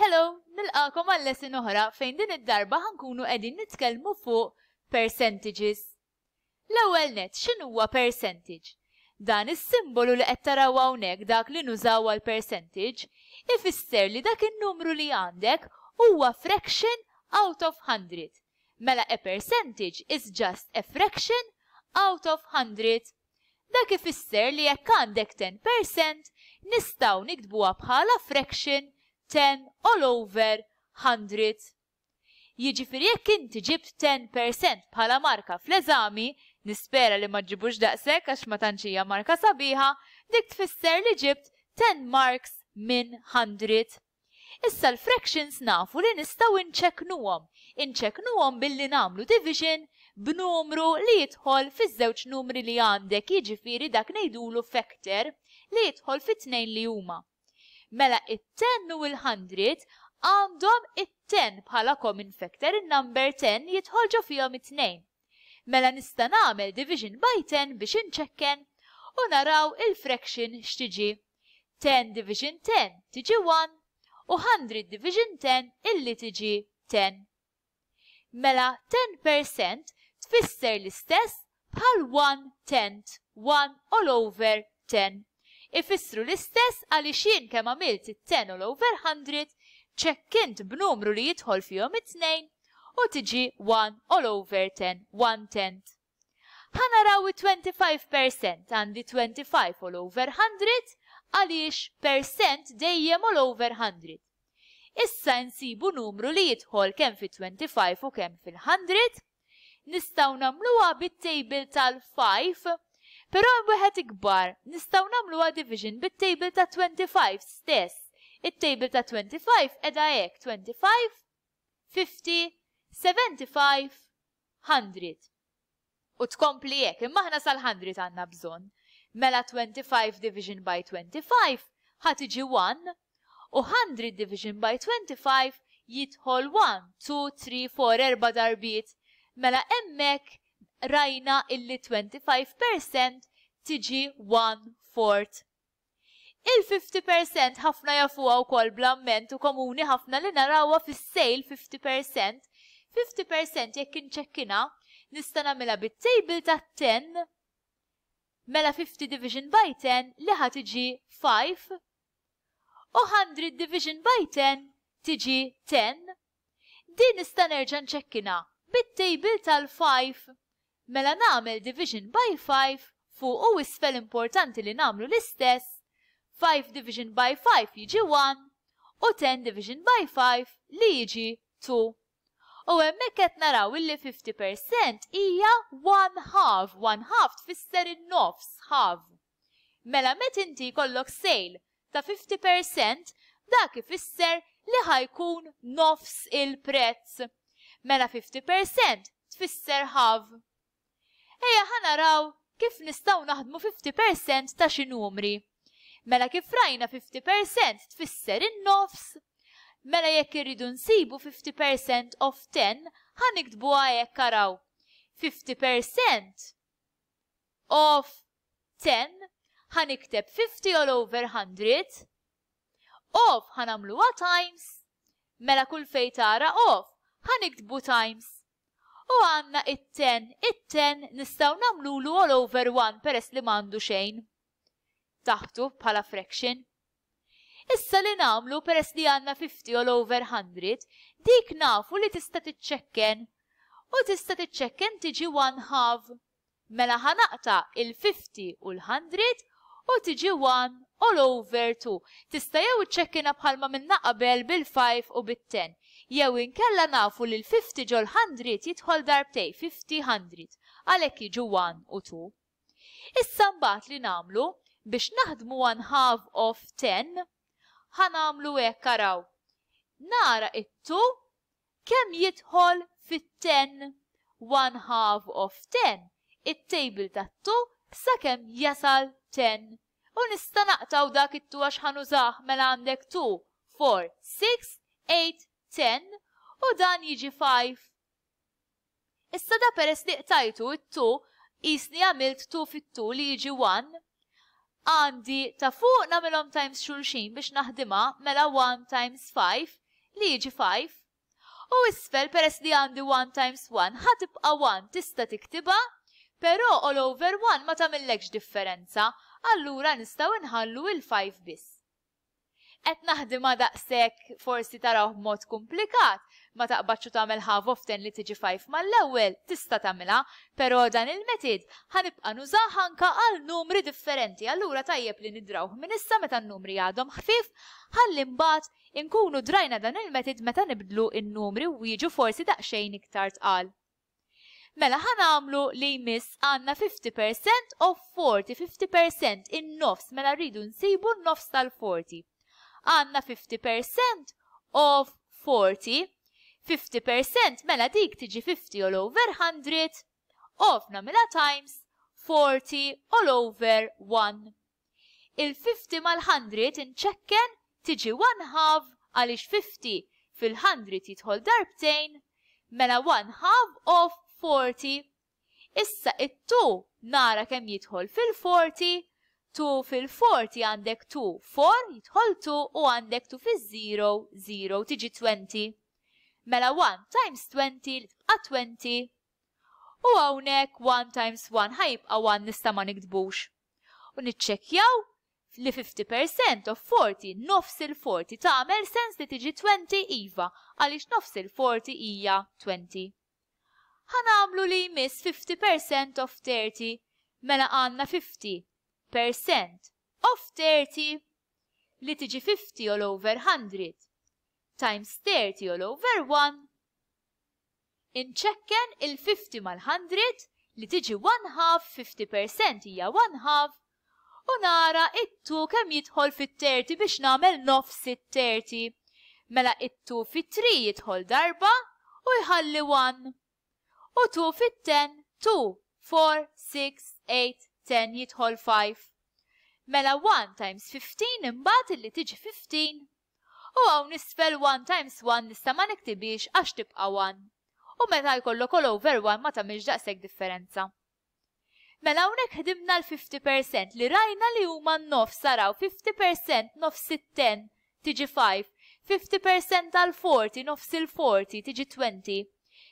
Hello, nilqakom għal lesson oħra fejn din id-darba ħankunu qegħdin nitkellmu fuq percentages. L-ewwel net x'inhuwa percentage? Dan is-simbolu li qed taraw hawnhekk dak li nużaw għal percentage ifisser li dak in-numru li għandek huwa fraction out of 100. Mela a percentage is just a fraction out of 100. Dak ifisser li jekk għandek 10% nistaw nikdbuha bħala fraction 10 all over 100. Jiġifieri jekk inti ġibt 10% bħala marka fl-eżami, nispera li ma ġibux daqshekk għax ma tantxija marka sabiħa, dik tfisser li ġibt 10 marks minn 100. Issa l-fractions nafu li nistaw inċeknuhom. Inċeknuhom billi namlu division b'numru li jidħol fiż-żewġ numri li għandek jiġifieri dak ngħidulu factor li jidħol fit-tnejn li huma. Mela it-10 u il 100 għandhom it-10 bħala common factor, il-number 10 jitħolġu fihom it-2. Mela nista' nagħmel division by 10 biex inċekken u naraw il-fraction x'tiġi. 10 division 10 tiġi 1 u 100 division 10 illi tiġi 10. Mela 10% tfisser l-istess bħal 1 tenth, 1 all over 10 ifissru l-istess għaliex jien kemm għamilt it-10 u l-over 100 ċekkint b'numru li jidħol fihom it-tnejn u tiġi 1 all over 10, 1 Ħana raw 25% għandi 25 all over 100 għaliex percent dejjem all over 100. Issa nsibu numru li jidħol kemm fi 25 u kemm fil-100 nistaw namluwa bit-table tal-5 Pero wieħed ikbar, nistaw namluha division bit-table ta' 25 stess. It-table ta' 25 edha hekk 25, 50, 75, 100. U tkompli hekk, imma aħna sal-100 għandna bżonn. Mela 25 division by 25 ħad iġi 1 u 100 division by 25 jidħol 1, 2, 3, 4, 4 darbiet. Mela emmek rajna illi 25% tiġi 1 fourth. Il-50% ħafna jafuha wkoll kol u komuni ħafna li narawha fis-sejl 50%. 50% jekk inċekkina nista' nagħmilha bit-table ta' 10 mela 50 division by 10 li tiġi 5 u 100 division by 10 tiġi 10. Din nista' nerġa' nċekkina bit-table tal-5 mela namel division by 5 fuq u isfel importanti li namlu l-istess, 5 division by 5 jiġi 1 u 10 division by 5 li jiġi 2. U hemmhekk qed naraw illi 50% hija 1 half, 1 half tfisser in-nofs half. Mela met inti kollok sale ta' 50% dak ifisser li ħajkun nofs il-prezz. Mela 50% tfisser half. Eja ħanaraw kif nistaw naħdmu 50% ta' xi numri. Mela kif rajna 50% tfisser in-nofs. Mela jekk irridu nsibu 50% of 10 ħaniktbu għajek karaw. 50% of 10 ħanikteb 50 all over 100 of ħanamluwa times mela kull fejtara tara ħan ħaniktbu times u għanna it-ten, it-ten nistaw namlulu all over one peress li mandu xejn. Taħtu bħala fraction. Issa li namlu peress li għanna 50 all over 100, dik nafu li tista titċekken u tista titċekken tiġi one half. Mela ħanaqta il-50 u l-100 u tiġi one all over tu. Tista' jew iċċekkina bħalma minna qabel bil-5 u bit-10. Jew inkella nafu li l-50 ġol 100 jitħol darbtej 50-100 għalek jiġu 1 u 2. Issa mbagħad li namlu biex naħdmu 1 half of 10 ħanamlu hekk karaw. Nara it-tu kem jitħol fit-10 one half of 10 it-table tattu sa kem jasal 10 u nista naqtaw dak it-tu għax ħanużaħ mela għandek 2, 4, 6, 8, 10 u dan jiġi 5. Issa da peress li qtajtu it-tu jisni għamilt 2 fit-tu li jiġi 1 għandi ta' fuq namilom times xulxin biex naħdima mela 1 times 5 li jiġi 5 u isfel peress li għandi 1 times 1 ħatibqa 1 tista tiktiba Pero all over one ma tamillekx differenza, allura nistaw nħallu il-5 biss. Et naħdima daqsek forsi taraw mod komplikat, ma taqbaċu tamil half often li tiġi 5 mal-ewel, tista tamila, pero dan il-metid ħanibqa nużaħ anka għal numri differenti, allura tajjeb li nidraw minn issa meta n-numri għadhom ħfif, ħalli mbagħad inkunu drajna dan il-metid meta nibdlu in-numri u jiġu forsi daqsxejn iktar tqal. Mela għamlu li jmiss għanna 50% of 40, 50% in-nofs, mela rridu nsibu n-nofs tal-40. Għanna 50% of 40, 50% mela dik tiġi 50 all over 100 of namela times 40 all over 1. Il-50 mal-100 inċekken tiġi 1 half għalix 50 fil-100 jitħol darbtejn mela 1 half of 40. Issa it tu nara kemm jidħol fil-40, tu fil-40 għandek tu 4 jidħol 2 u għandek tu fil-0, 0 tiġi 20. Mela 1 times 20 tibqa 20. U hawnhekk 1 times 1 ħajbqa 1 nista' ma nikdbux. U niċċekkjaw li 50% of 40 nofs il-40 tagħmel sens li tiġi 20 iva għaliex nofs il-40 hija 20 ħanamlu li jmiss 50% of 30 mela għanna 50% of 30 li tiġi 50 all over 100 times 30 all over 1 inċekken il-50 mal-100 li tiġi 1 half 50% hija 1 half u nara it-tu kemm jidħol fit-30 biex nagħmel nofs it-30. Mela it-tu fit-3 jitħol darba u jħalli 1 u 2 fit-10, 2, 4, 6, 8, 10 jidħol 5. Mela 1 times 15 imbagħad illi tiġi 15. U hawn nisfel 1 times 1 nista' ma niktibix għax tibqa' 1. U meta jkollok kol over 1 ma tagħmilx daqshekk differenza. Mela hawnhekk ħdimna l-50% li rajna li huma n-nofs saraw 50% nofs it-10 tiġi 5, 50% tal-40 nofs il-40 tiġi 20.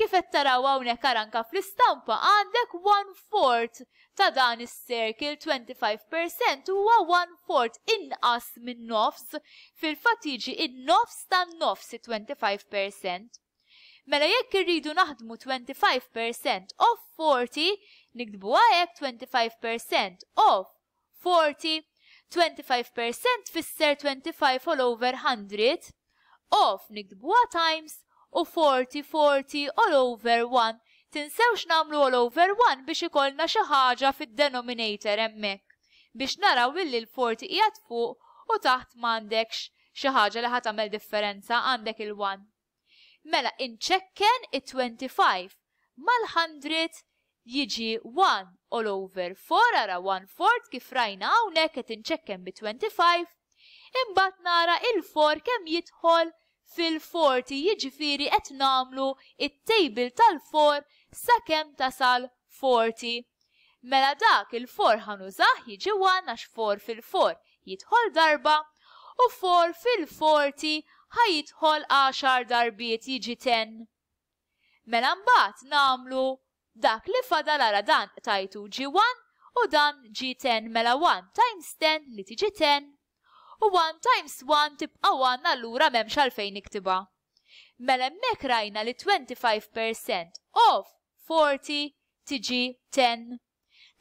Kif qed taraw hawnhekk aranka fl-istampa għandek 1/4 ta' dan is-circle 25% huwa 1 fourth inqas minn nofs fil-fatt jiġi in-nofs tan-nofs 25%. Mela jekk irridu naħdmu 25% of 40, nikdbu għajek 25% of 40, 25% fisser 25 all over 100, of nikdbuha times u 40-40 all over 1. Tinsewx namlu all over 1 biex ikollna xi ħaġa fid-denominator hemmhekk. Biex naraw illi l-40 qiegħed fuq u taħt m'għandekx xi ħaġa li ħad tagħmel differenza għandek il-1. Mela inċekken it-25 mal-100 jiġi 1 all over 4 ara 1 fourth kif rajna hawnhekk qed inċekken bi 25 imbagħad nara il-4 kemm jidħol fil-40 jiġifiri qed namlu it table tal-for sakemm tasal 40. Mela dak il-for ħanużah jiġi 1 għax 4 fil 4 jidħol darba u 4 fil-40 ħajidħol 10 darbiet jiġi 10. Mela mbagħad namlu dak li fada lara dan tajtu ġi 1 u dan ġi 10 mela 1 times 10 li tiġi 10 u 1 times 1 tibqa' 1 allura m'hemmx għalfejn iktiba. Mela hemmhekk rajna li 25% of 40 tiġi 10.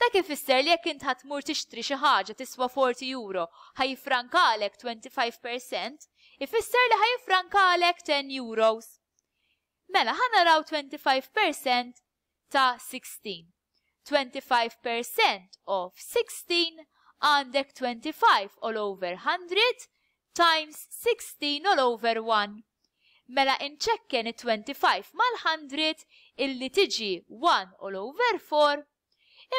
Dak ifisser li jekk int ħatmur tixtri xi ħaġa tiswa 40 euro ħajfrankalek 25%, ifisser li ħajfrankalek 10 euros. Mela ħanaraw 25% ta' 16. 25% of 16 għandek 25 all over 100 times 16 all over 1. Mela inċekken 25 mal-100 illi tiġi 1 all over 4,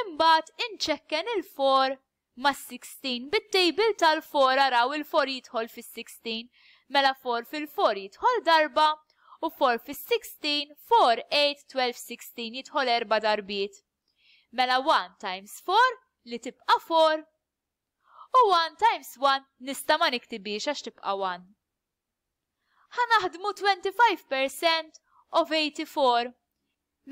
imbat inċekken il-4 ma' 16 bit-tejbil tal-4 araw il-4 jidħol fis-16, mela 4 fil-4 jidħol darba, u 4 fis 16, 4, 8, 12, 16 jidħol erba darbiet. Mela 1 times 4 li tibqa 4 u 1 times 1 nista ma niktibiex għax tibqa 1. Ħanaħdmu 25% of 84.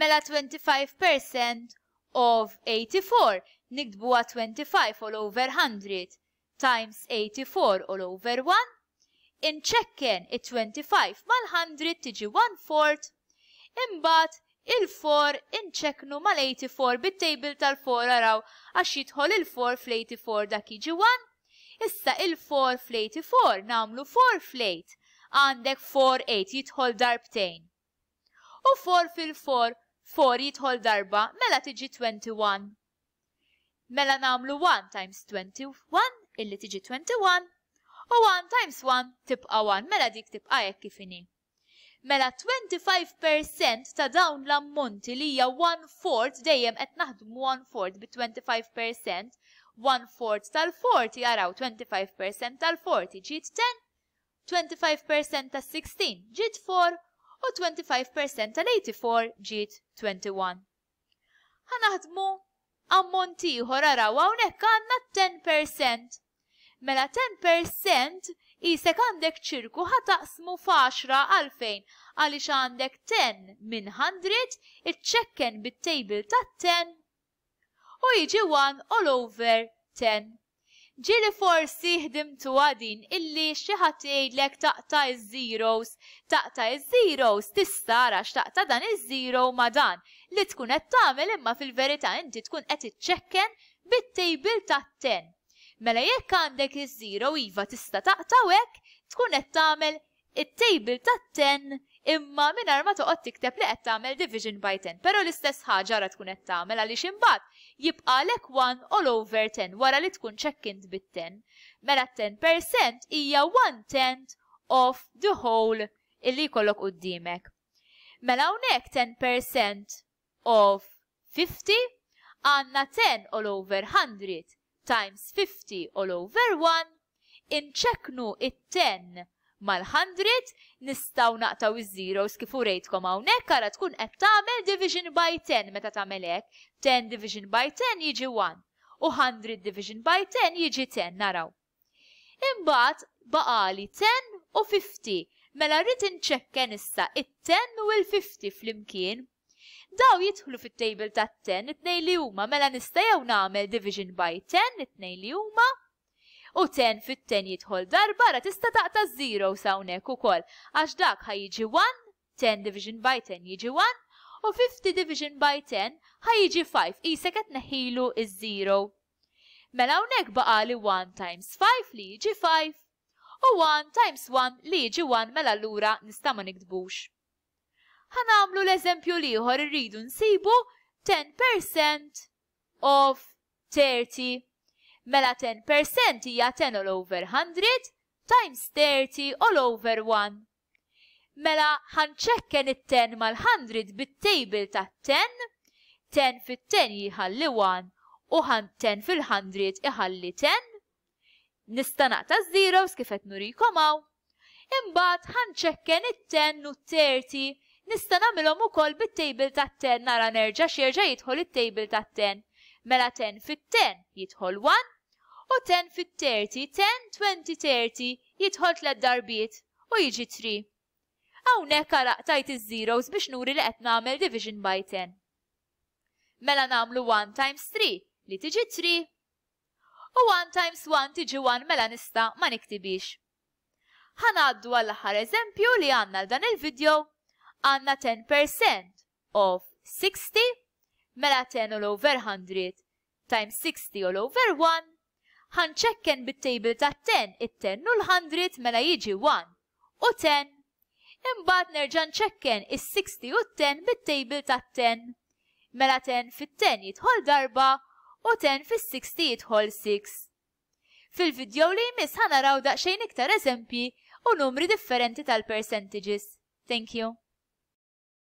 Mela 25% of 84 nikdbu 25 all over 100 times 84 all over 1 inċekken it-25 mal-100 tiġi 1 fourth, imbat il-4 inċeknu mal-84 bit-table tal-4 araw għax jidħol il-4 fl-84 dak jiġi 1. Issa il-4 fl-84 namlu 4 fl-8 għandek 4-8 jidħol darbtejn. U 4 fil-4 4 jidħol darba mela tiġi 21. Mela namlu 1 times 21 illi tiġi 21 u 1 times 1 tibqa 1 mela dik tibqa jekk kifini. Mela 25% ta' dawn l-ammonti li hija 1/4 dejjem qed naħdmu 1/4 bi 25%, 1/4 tal-40 jaraw 25% tal-40 ġiet 10, 25% tas-16 ġiet 4 u 25% tal-84 ġiet 21. Ħanaħdmu ammonti ieħor araw hawnhekk għandna 10%. Mela 10% Isek għandek ċirku ħataqsmu faċra għalfejn għalix għandek 10 minn 100 iċċekken bit-table ta' 10 u jiġi 1 all over 10. Ġili forsi ħdimtu għadin illi xieħat jgħidlek taqta iż-zeros, taqta iż-zeros tistara x'taqta dan iż-zero ma dan li tkun qed tagħmel imma fil-verità inti tkun qed iċċekken bit-table ta' 10. Mela jekk għandek iż-żiro iva tista' taqtawek tkun qed tagħmel it-table tat-ten imma mingħajr ma toqgħod tikteb li qed tagħmel division by 10. Però l-istess ħaġa ra tkun qed tagħmel għaliex imbagħad jibqalek 1 all over 10 wara li tkun checkint bit-10. Mela 10% hija 1 tenth of the whole illi jkollok qudiemek. Mela hawnhekk 10% of 50 għandna 10 all over 100 times 50 all over 1, inċeknu it-10 mal-100 nistaw naqtaw iż-zeros kif urejtkom hawnhekk għara tkun qed tagħmel division by 10 meta tagħmel hekk. 10 division by 10 jiġi 1 u 100 division by 10 jiġi 10 naraw. Imbagħad baqali 10 u 50 mela rrid inċekken issa it-10 u l-50 flimkien Daw jidħlu fit-table ta' 10, it li huma mela nista' jew nagħmel division by 10, it li huma. U 10 fit-10 jidħol darba ra tista' taqta' 0 sawnek ukoll għax dak ħajjiġi 1, 10 division by 10 jiġi 1 u 50 division by 10 ħajjiġi 5 isek qed neħilu iż-0. Mela hawnhekk baqali 1 times 5 li jiġi 5 u 1 times 1 li jiġi 1 mela lura nista' ma nikdbux ħanamlu l-eżempju liħor rridu nsibu 10% of 30. Mela 10% hija 10 all over 100 times 30 all over 1. Mela ħanċekken it-10 mal-100 bit-table ta' 10, 10 fit-10 jħalli 1 u ħan 10 fil-100 iħalli 10. Nistanata zeros kifet nurikomaw. Imbat ħanċekken it-10 u 30 Nista nagħmilhom kol bit-table ta' 10 nara nerġa' xieġa jitħol il table ta' 10. Mela 10 fit 10 jitħol 1 u 10 fit-30, 10, 20, 30 jitħol tliet darbiet u jiġi 3. Hawnhekk araqtajt il zeros biex nuri li għetna għamil division by 10. Mela namlu 1 times 3 li tiġi 3 u 1 times 1 tiġi 1 mela nista ma niktibix ħanaddu għall ħar eżempju li għanna l dan il-video għanna 10% of 60 mela 10 all over 100 times 60 all over 1 ħanċekken bit-table ta' 10 it-10 u l-100 mela jiġi 1 u 10 imbagħad nerġan ċekken is-60 u 10 bit-table ta' 10 mela 10 fit-10 jitħol darba u 10 fis-60 jitħol 6. Fil-video li jmiss ħanaraw daqsxejn iktar eżempji u numri differenti tal-percentages. Thank you.